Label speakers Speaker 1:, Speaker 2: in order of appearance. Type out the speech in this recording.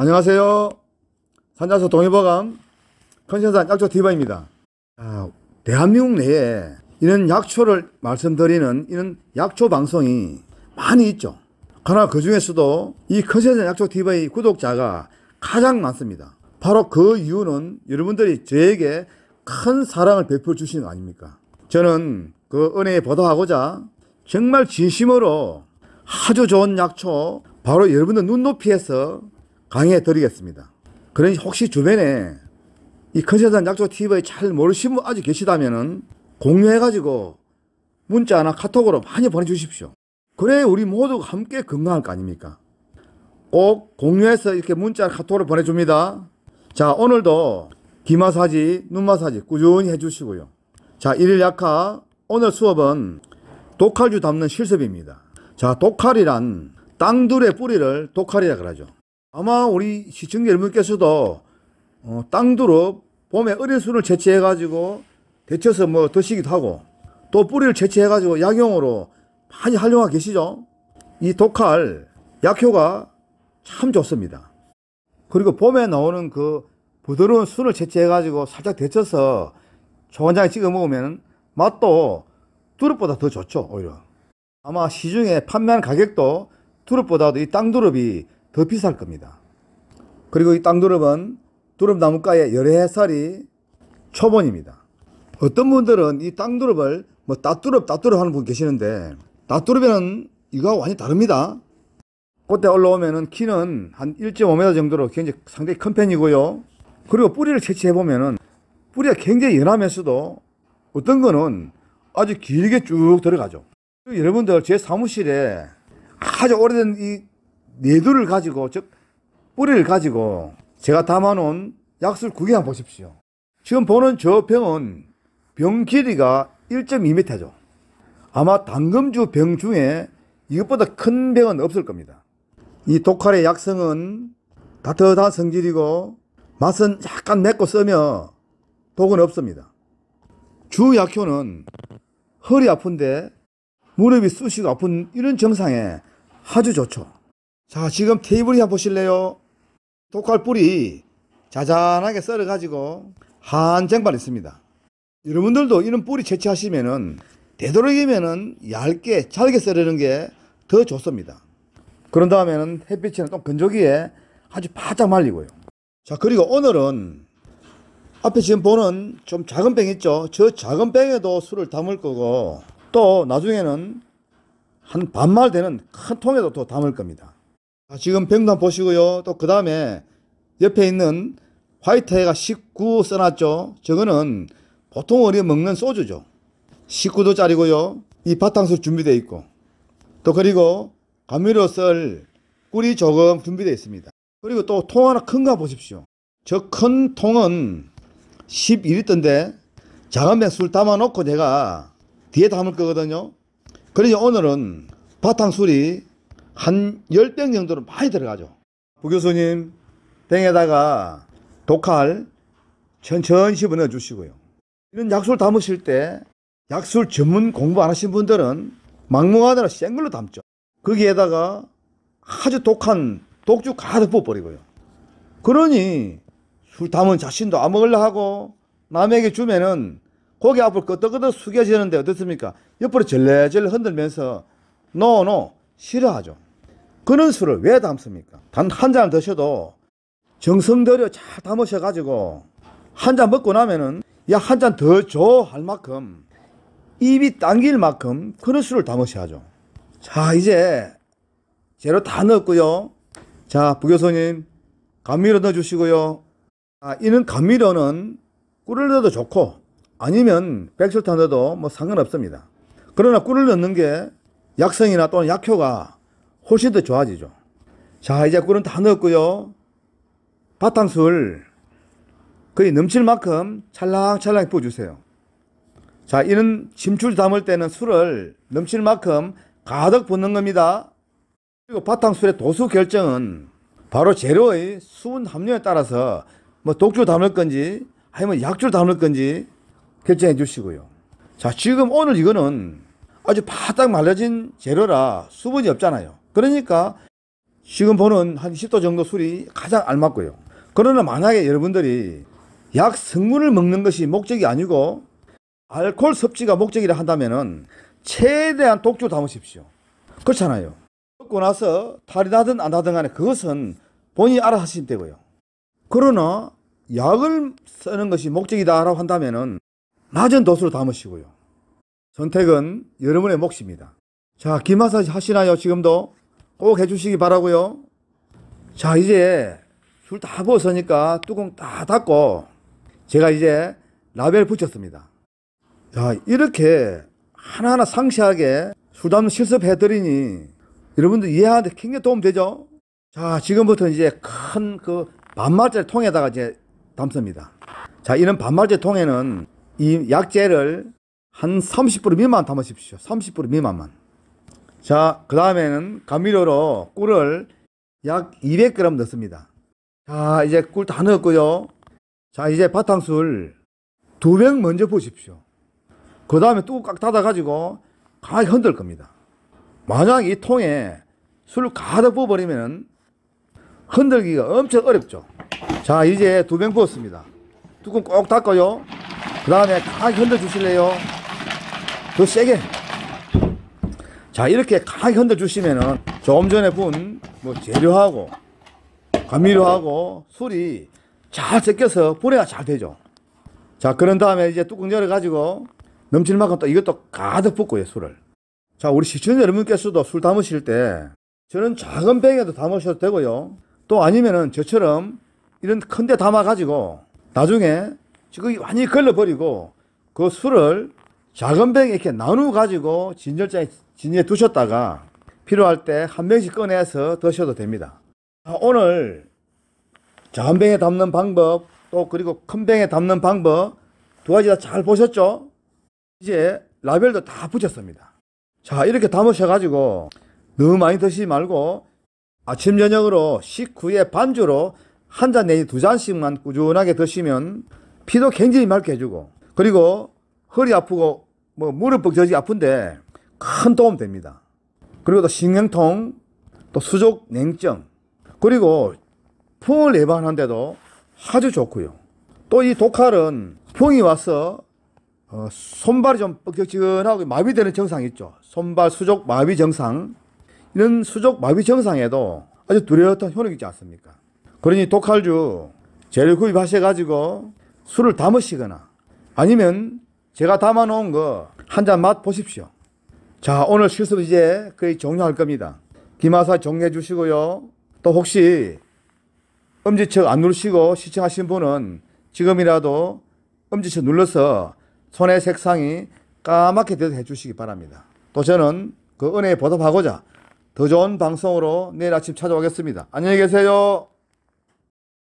Speaker 1: 안녕하세요. 산자수 동해보감 컨센산 약초 디바입니다. 아, 대한민국 내에 이런 약초를 말씀드리는 이런 약초 방송이 많이 있죠. 그러나 그 중에서도 이 컨센산 약초 디바의 구독자가 가장 많습니다. 바로 그 이유는 여러분들이 저에게 큰 사랑을 베풀어 주시는 거 아닙니까? 저는 그 은혜에 보답하고자 정말 진심으로 아주 좋은 약초 바로 여러분들 눈높이에서 강해 드리겠습니다. 그러 혹시 주변에 이 커세산 약조 TV 잘 모르신 분 아직 계시다면은 공유해가지고 문자나 카톡으로 많이 보내주십시오. 그래 우리 모두 함께 건강할 거 아닙니까? 꼭 공유해서 이렇게 문자 카톡으로 보내줍니다. 자 오늘도 기마사지, 눈마사지 꾸준히 해주시고요. 자 1일 약화 오늘 수업은 독칼주 담는 실습입니다. 자 독칼이란 땅둘의 뿌리를 독칼이라 그러죠. 아마 우리 시청자 여러분께서도 어, 땅두릅 봄에 어린 순을 채취해 가지고 데쳐서 뭐 드시기도 하고 또 뿌리를 채취해 가지고 약용으로 많이 활용하고 계시죠 이 독할 약효가 참 좋습니다 그리고 봄에 나오는 그 부드러운 순을 채취해 가지고 살짝 데쳐서 초간장에 찍어 먹으면 맛도 두릅보다 더 좋죠 오히려 아마 시중에 판매한 가격도 두릅보다도 이 땅두릅이 더 비쌀 겁니다. 그리고 이 땅두릅은 두릅나무가의 여러 해살이 초본입니다. 어떤 분들은 이 땅두릅을 뭐 따뚜릅 따뚜릅 하는 분 계시는데 따뚜릅에는 이거와 완전히 다릅니다. 꽃대 올라오면은 키는 한 1.5m 정도로 굉장히 상당히 큰 편이고요. 그리고 뿌리를 채취해 보면은 뿌리가 굉장히 연하면서도 어떤 거는 아주 길게 쭉 들어가죠. 여러분들 제 사무실에 아주 오래된 이 내도를 가지고 즉 뿌리를 가지고 제가 담아놓은 약수를 구경 해 보십시오. 지금 보는 저 병은 병 길이가 1.2m죠. 아마 당금주 병 중에 이것보다 큰 병은 없을 겁니다. 이 독칼의 약성은 따뜻한 성질이고 맛은 약간 맵고 쓰며 독은 없습니다. 주 약효는 허리 아픈데 무릎이 쑤시고 아픈 이런 증상에 아주 좋죠. 자, 지금 테이블이 한번 보실래요? 독할 뿌리 자잔하게 썰어가지고 한 쟁반 있습니다. 여러분들도 이런 뿌리 채취하시면은 되도록이면은 얇게 잘게 썰는게 더 좋습니다. 그런 다음에는 햇빛에는 좀 건조기에 아주 바짝 말리고요. 자, 그리고 오늘은 앞에 지금 보는 좀 작은 병 있죠? 저 작은 병에도 술을 담을 거고 또 나중에는 한 반말 되는 큰 통에도 또 담을 겁니다. 아, 지금 병단 보시고요. 또 그 다음에 옆에 있는 화이트해가 19 써놨죠. 저거는 보통 우리 먹는 소주죠. 19도 짜리고요. 이 바탕술 준비되어 있고 또 그리고 감미료 쓸 꿀이 조금 준비되어 있습니다. 그리고 또 통 하나 큰가 보십시오. 저 큰 통은 11리터인데 작은 병술 담아놓고 제가 뒤에 담을 거거든요. 그래서 오늘은 바탕술이 한 10병 정도는 많이 들어가죠. 부교수님, 병에다가 독할 천천히 집어 주시고요. 이런 약술 담으실 때 약술 전문 공부 안 하신 분들은 막무가내로 생걸로 담죠. 거기에다가 아주 독한 독주 가득 부버리고요 그러니 술 담은 자신도 안 먹으려 하고 남에게 주면은 고개 앞을 끄덕끄덕 숙여지는데 어떻습니까? 옆으로 절레절레 흔들면서 노노 no, no, 그런 술을 왜 담습니까? 단 한 잔 드셔도 정성들여 잘 담으셔가지고 한 잔 먹고 나면은 야 한 잔 더 줘 할 만큼 입이 당길 만큼 그런 술을 담으셔야죠. 자 이제 재료 다 넣었고요. 자 부교수님 감미료 넣어주시고요. 아, 이는 감미료는 꿀을 넣어도 좋고 아니면 백설탕 넣어도 뭐 상관없습니다. 그러나 꿀을 넣는 게 약성이나 또는 약효가 훨씬 더 좋아지죠. 자, 이제 꿀은 다 넣었고요. 바탕술 거의 넘칠 만큼 찰랑찰랑 부어주세요. 자, 이런 침출 담을 때는 술을 넘칠 만큼 가득 붓는 겁니다. 그리고 바탕술의 도수 결정은 바로 재료의 수분 함량에 따라서 뭐 독주 담을 건지 아니면 약주 담을 건지 결정해 주시고요. 자, 지금 오늘 이거는 아주 바짝 말려진 재료라 수분이 없잖아요. 그러니까 지금 보는 한 10도 정도 술이 가장 알맞고요. 그러나 만약에 여러분들이 약 성분을 먹는 것이 목적이 아니고 알코올 섭취가 목적이라 한다면은 최대한 독주 담으십시오. 그렇잖아요. 먹고 나서 탈이 나든 안 나든 간에 그것은 본인이 알아서 하시면 되고요. 그러나 약을 쓰는 것이 목적이다라고 한다면은 낮은 도수로 담으시고요. 선택은 여러분의 몫입니다. 자, 기마사 하시나요, 지금도? 꼭 해주시기 바라고요. 자 이제 술 다부 벗으니까 뚜껑 다 닫고 제가 이제 라벨 붙였습니다. 자 이렇게 하나하나 상세하게 술 담는 실습해 드리니 여러분들 이해하는데 굉장히 도움 되죠? 자 지금부터 이제 큰 그반말제리 통에다가 이제 담습니다. 자 이런 반말제 통에는 이 약재를 한 30% 미만 담으십시오. 30% 미만만. 자, 그 다음에는 감미료로 꿀을 약 200g 넣습니다. 자, 이제 꿀 다 넣었고요. 자, 이제 바탕술 두 병 먼저 보십시오. 그 다음에 뚜꽉 닫아가지고 가게 흔들 겁니다. 만약 이 통에 술을 가득 부어버리면 흔들기가 엄청 어렵죠. 자, 이제 두 병 부었습니다. 뚜껑 꼭 닫고요. 그 다음에 가게 흔들 주실래요? 더 세게. 자 이렇게 가 흔들 주시면은 조금 전에 본 뭐 재료하고 감미료하고 술이 잘 섞여서 뿌해가잘 되죠 자 그런 다음에 이제 뚜껑 열어 가지고 넘칠 만큼 또 이것도 가득 붓고요 술을 자 우리 시청자 여러분께서도 술 담으실 때 저는 작은 병에도 담으셔도 되고요 또 아니면은 저처럼 이런 큰 데 담아 가지고 나중에 지금 많이 걸러버리고 그 술을 작은 병에 이렇게 나누 가지고 진열장에 진열에 두셨다가 필요할 때 한 병씩 꺼내서 드셔도 됩니다. 아, 오늘 작은 병에 담는 방법 또 그리고 큰 병에 담는 방법 두 가지 다 잘 보셨죠? 이제 라벨도 다 붙였습니다. 자 이렇게 담으셔가지고 너무 많이 드시지 말고 아침 저녁으로 식후에 반주로 한 잔 내지 두 잔씩만 꾸준하게 드시면 피도 굉장히 맑게 해주고 그리고 허리 아프고 뭐 무릎 벅저지 아픈데 큰 도움 됩니다. 그리고 또 신경통, 또 수족 냉증, 그리고 풍을 예방하는데도 아주 좋고요. 또 이 독칼은 풍이 와서 어, 손발이 좀 뻑적지근하고 마비되는 증상이 있죠. 손발 수족 마비 증상. 이런 수족 마비 증상에도 아주 뚜렷한 효력이 있지 않습니까? 그러니 독칼주 재료 구입하셔가지고 술을 담으시거나 아니면 제가 담아놓은 거 한 잔 맛 보십시오. 자, 오늘 실습 이제 거의 종료할 겁니다. 기마사 정리해 주시고요. 또 혹시 엄지척 안 누르시고 시청하신 분은 지금이라도 엄지척 눌러서 손의 색상이 까맣게 되도 해주시기 바랍니다. 또 저는 그 은혜에 보답하고자 더 좋은 방송으로 내일 아침 찾아오겠습니다. 안녕히 계세요.